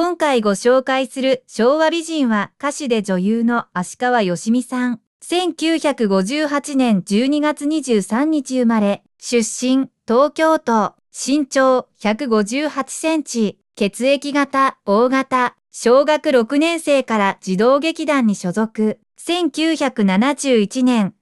今回ご紹介する昭和美人は歌手で女優の足川義美さん。1958年12月23日生まれ、出身、東京都、身長158センチ、血液型、大型、小学6年生から児童劇団に所属。1971年、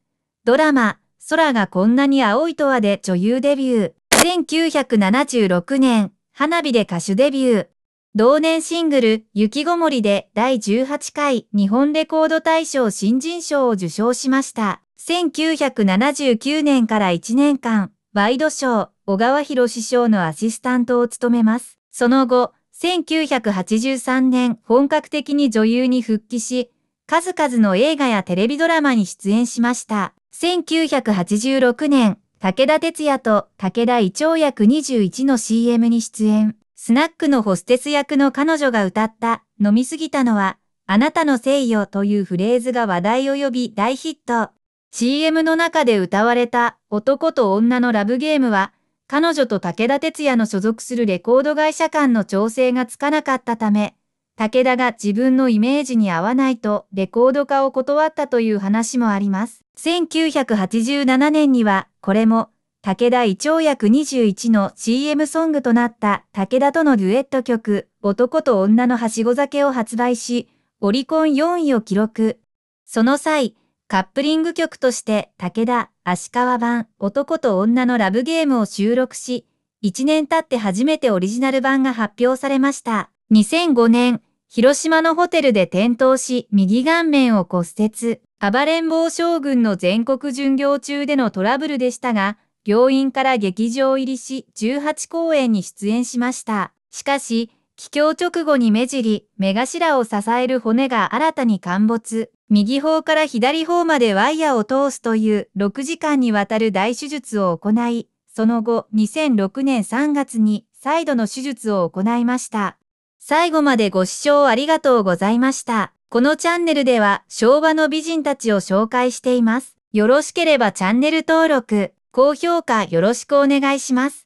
ドラマ、空がこんなに青いとはで女優デビュー。1976年、花火で歌手デビュー。同年シングル、雪ごもりで第18回日本レコード大賞新人賞を受賞しました。1979年から1年間、ワイドショー、小川博師匠のアシスタントを務めます。その後、1983年、本格的に女優に復帰し、数々の映画やテレビドラマに出演しました。1986年、武田鉄矢と武田伊調役21の CM に出演。スナックのホステス役の彼女が歌った飲みすぎたのはあなたのせいよというフレーズが話題を呼び大ヒット。CM の中で歌われた男と女のラブゲームは彼女と武田鉄矢の所属するレコード会社間の調整がつかなかったため、武田が自分のイメージに合わないとレコード化を断ったという話もあります。1987年にはこれも武田胃腸薬21の CM ソングとなった武田とのデュエット曲、男と女のはしご酒を発売し、オリコン4位を記録。その際、カップリング曲として武田、足川版、男と女のラブゲームを収録し、1年経って初めてオリジナル版が発表されました。2005年、広島のホテルで転倒し、右顔面を骨折。暴れん坊将軍の全国巡業中でのトラブルでしたが、病院から劇場入りし、18公演に出演しました。しかし、帰郷直後に目尻、目頭を支える骨が新たに陥没。右方から左方までワイヤを通すという6時間にわたる大手術を行い、その後2006年3月に再度の手術を行いました。最後までご視聴ありがとうございました。このチャンネルでは昭和の美人たちを紹介しています。よろしければチャンネル登録。高評価よろしくお願いします。